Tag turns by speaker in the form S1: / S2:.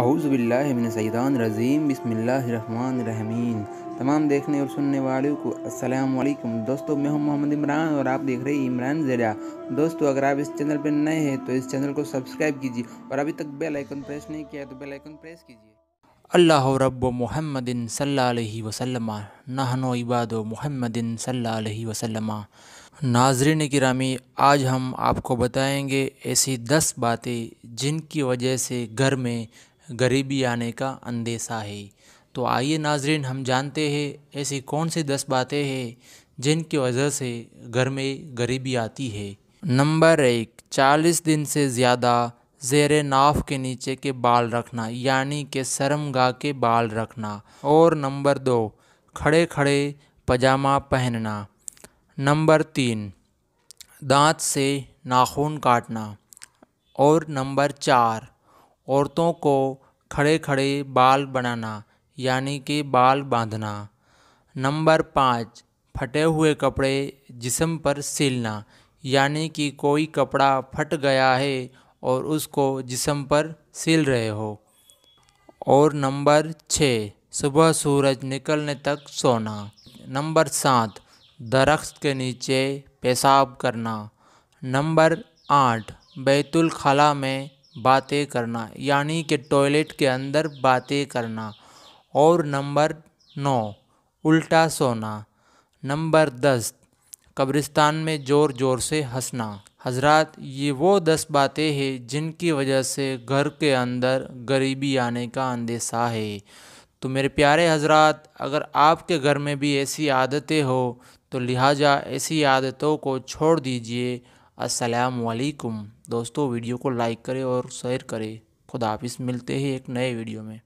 S1: اعوذ باللہ من سیدان رضیم بسم اللہ الرحمن تمام دیکھنے اور سننے والوں کو السلام علیکم دوستو میں ہوں محمد عمران اور آپ دیکھ رہے ہیں عمران زیرہ دوستو اگر آپ اس چینل پر نئے ہیں تو اس چینل کو سبسکرائب کیجیے اور ابھی تک بیل آئیکن پریس نہیں کیا تو بیل آئیکن پریس کیجیے
S2: اللہ رب محمد صلی اللہ علیہ وسلم نحنو عباد و محمد صلی اللہ علیہ وسلم ناظرین کرامی آج ہم آپ کو بتائیں گے ایسی دس باتیں جن کی وجہ سے گھر میں غریبی آنے کا اندیشہ ہے تو آئیے ناظرین ہم جانتے ہیں ایسی کون سی دس باتیں ہیں جن کی وجہ سے گھر میں غریبی آتی ہے نمبر ایک چالیس دن سے زیادہ زیر ناف کے نیچے کے بال رکھنا یعنی کہ سرم گاہ کے بال رکھنا اور نمبر دو کھڑے کھڑے پجامہ پہننا نمبر تین دانت سے ناخون کاٹنا اور نمبر چار عورتوں کو کھڑے کھڑے بال بنانا یعنی کہ بال باندھنا نمبر پانچ پھٹے ہوئے کپڑے جسم پر سلنا یعنی کہ کوئی کپڑا پھٹ گیا ہے اور اس کو جسم پر سیل رہے ہو اور نمبر چھ صبح سورج نکلنے تک سونا نمبر سات درخت کے نیچے پیشاب کرنا نمبر آٹھ بیت الخلاء میں باتیں کرنا یعنی کہ ٹوائلٹ کے اندر باتیں کرنا اور نمبر نو الٹا سونا نمبر دس قبرستان میں زور زور سے ہنسنا حضرات یہ وہ دس باتیں ہیں جن کی وجہ سے گھر کے اندر غریبی آنے کا اندیشہ ہے تو میرے پیارے حضرات اگر آپ کے گھر میں بھی ایسی عادتیں ہو تو لہٰذا ایسی عادتوں کو چھوڑ دیجئے السلام علیکم دوستو ویڈیو کو لائک کرے اور شیئر کرے حافظ ملتے ہیں ایک نئے ویڈیو میں